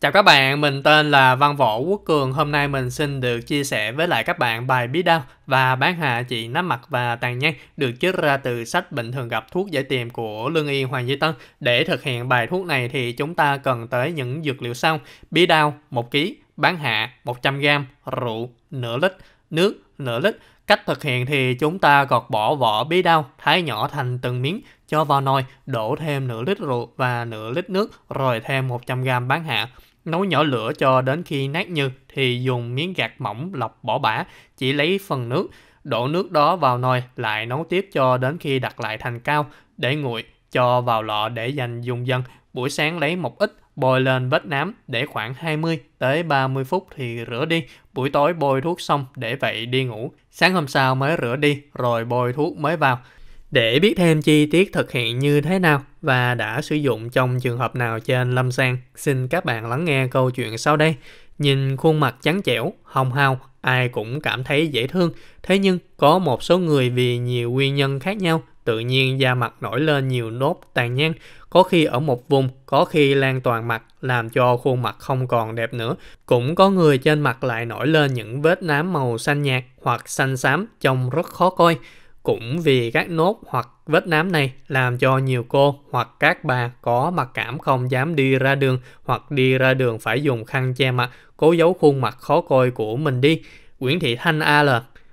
Chào các bạn, mình tên là Văn Võ Quốc Cường. Hôm nay mình xin được chia sẻ với lại các bạn bài bí đao và bán hạ chị nắm mặt và tàn nhang được chiết ra từ sách Bệnh thường gặp thuốc giải tiềm của Lương Y Hoàng Duy Tân. Để thực hiện bài thuốc này thì chúng ta cần tới những dược liệu sau. Bí đao 1 kg, bán hạ 100g, rượu nửa lít, nước nửa lít. Cách thực hiện thì chúng ta gọt bỏ vỏ bí đao, thái nhỏ thành từng miếng, cho vào nồi, đổ thêm nửa lít rượu và nửa lít nước, rồi thêm 100g bán hạ. Nấu nhỏ lửa cho đến khi nát như thì dùng miếng gạt mỏng lọc bỏ bã, chỉ lấy phần nước, đổ nước đó vào nồi lại nấu tiếp cho đến khi đặt lại thành cao để nguội, cho vào lọ để dành dùng dần. Buổi sáng lấy một ít bôi lên vết nám để khoảng 20 tới 30 phút thì rửa đi, buổi tối bôi thuốc xong để vậy đi ngủ. Sáng hôm sau mới rửa đi rồi bôi thuốc mới vào. Để biết thêm chi tiết thực hiện như thế nào và đã sử dụng trong trường hợp nào trên lâm sàng, xin các bạn lắng nghe câu chuyện sau đây. Nhìn khuôn mặt trắng trẻo, hồng hào, ai cũng cảm thấy dễ thương. Thế nhưng có một số người vì nhiều nguyên nhân khác nhau tự nhiên da mặt nổi lên nhiều nốt tàn nhang, có khi ở một vùng, có khi lan toàn mặt, làm cho khuôn mặt không còn đẹp nữa. Cũng có người trên mặt lại nổi lên những vết nám màu xanh nhạt hoặc xanh xám trông rất khó coi. Cũng vì các nốt hoặc vết nám này làm cho nhiều cô hoặc các bà có mặc cảm không dám đi ra đường hoặc đi ra đường phải dùng khăn che mặt, cố giấu khuôn mặt khó coi của mình đi. Nguyễn Thị Thanh A AL,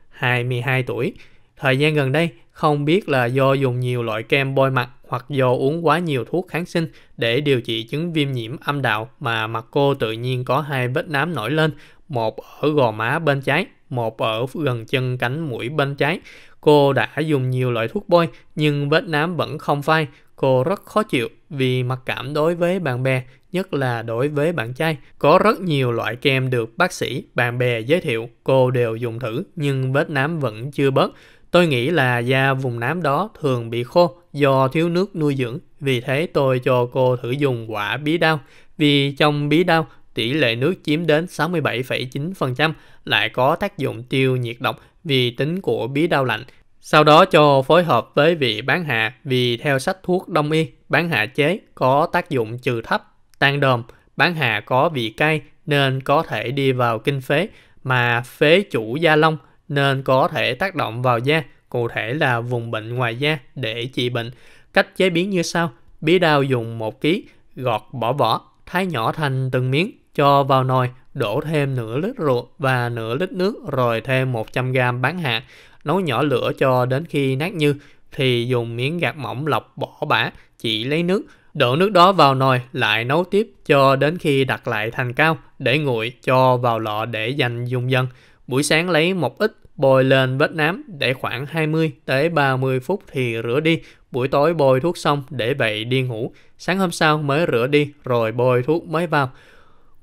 22 tuổi. Thời gian gần đây, không biết là do dùng nhiều loại kem bôi mặt hoặc do uống quá nhiều thuốc kháng sinh để điều trị chứng viêm nhiễm âm đạo mà mặt cô tự nhiên có hai vết nám nổi lên, một ở gò má bên trái, một ở gần chân cánh mũi bên trái. Cô đã dùng nhiều loại thuốc bôi nhưng vết nám vẫn không phai. Cô rất khó chịu vì mặc cảm đối với bạn bè, nhất là đối với bạn trai. Có rất nhiều loại kem được bác sĩ, bạn bè giới thiệu, cô đều dùng thử nhưng vết nám vẫn chưa bớt. Tôi nghĩ là da vùng nám đó thường bị khô do thiếu nước nuôi dưỡng, vì thế tôi cho cô thử dùng quả bí đao. Vì trong bí đao, tỷ lệ nước chiếm đến 67,9%, lại có tác dụng tiêu nhiệt độc vì tính của bí đao lạnh, sau đó cho phối hợp với vị bán hạ vì theo sách thuốc đông y, bán hạ chế có tác dụng trừ thấp, tan đờm, bán hạ có vị cay nên có thể đi vào kinh phế, mà phế chủ da long nên có thể tác động vào da, cụ thể là vùng bệnh ngoài da để trị bệnh. Cách chế biến như sau, bí đao dùng 1 kg, gọt bỏ vỏ, thái nhỏ thành từng miếng, cho vào nồi đổ thêm nửa lít rượu và nửa lít nước rồi thêm 100g bán hạt, nấu nhỏ lửa cho đến khi nát như thì dùng miếng gạt mỏng lọc bỏ bã, chỉ lấy nước, đổ nước đó vào nồi lại nấu tiếp cho đến khi đặt lại thành cao để nguội cho vào lọ để dành dùng dần. Buổi sáng lấy một ít bôi lên vết nám để khoảng 20 tới 30 phút thì rửa đi. Buổi tối bôi thuốc xong để vậy đi ngủ. Sáng hôm sau mới rửa đi rồi bôi thuốc mới vào.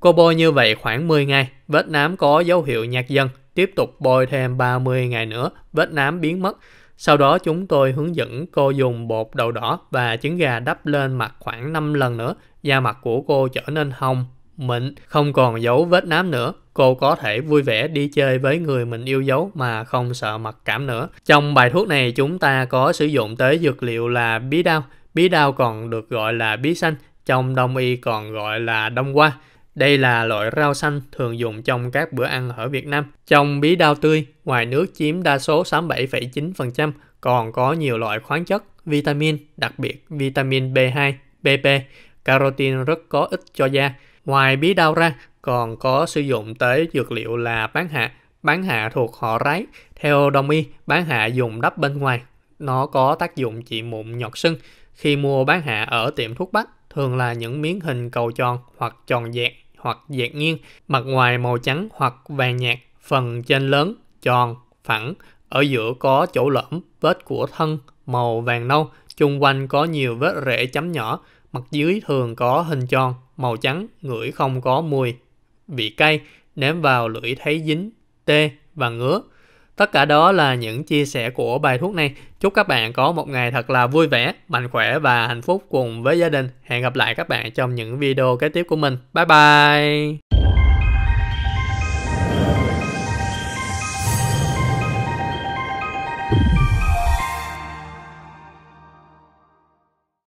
Cô bôi như vậy khoảng 10 ngày, vết nám có dấu hiệu nhạt dần, tiếp tục bôi thêm 30 ngày nữa, vết nám biến mất. Sau đó chúng tôi hướng dẫn cô dùng bột đậu đỏ và trứng gà đắp lên mặt khoảng 5 lần nữa. Da mặt của cô trở nên hồng, mịn, không còn dấu vết nám nữa. Cô có thể vui vẻ đi chơi với người mình yêu dấu mà không sợ mặc cảm nữa. Trong bài thuốc này chúng ta có sử dụng tới dược liệu là bí đao. Bí đao còn được gọi là bí xanh, trong đông y còn gọi là đông hoa. Đây là loại rau xanh thường dùng trong các bữa ăn ở Việt Nam. Trong bí đao tươi, ngoài nước chiếm đa số 67,9%, còn có nhiều loại khoáng chất, vitamin, đặc biệt vitamin B2, BP, carotin rất có ích cho da. Ngoài bí đao ra, còn có sử dụng tới dược liệu là bán hạ. Bán hạ thuộc họ ráy. Theo đồng y, bán hạ dùng đắp bên ngoài. Nó có tác dụng trị mụn nhọt sưng. Khi mua bán hạ ở tiệm thuốc bắc, thường là những miếng hình cầu tròn hoặc tròn dẹt hoặc dạng nghiêng, mặt ngoài màu trắng hoặc vàng nhạt, phần trên lớn, tròn, phẳng, ở giữa có chỗ lõm, vết của thân màu vàng nâu, chung quanh có nhiều vết rễ chấm nhỏ, mặt dưới thường có hình tròn, màu trắng, ngửi không có mùi, vị cay, nếm vào lưỡi thấy dính, tê và ngứa. Tất cả đó là những chia sẻ của bài thuốc này. Chúc các bạn có một ngày thật là vui vẻ, mạnh khỏe và hạnh phúc cùng với gia đình. Hẹn gặp lại các bạn trong những video kế tiếp của mình. Bye bye!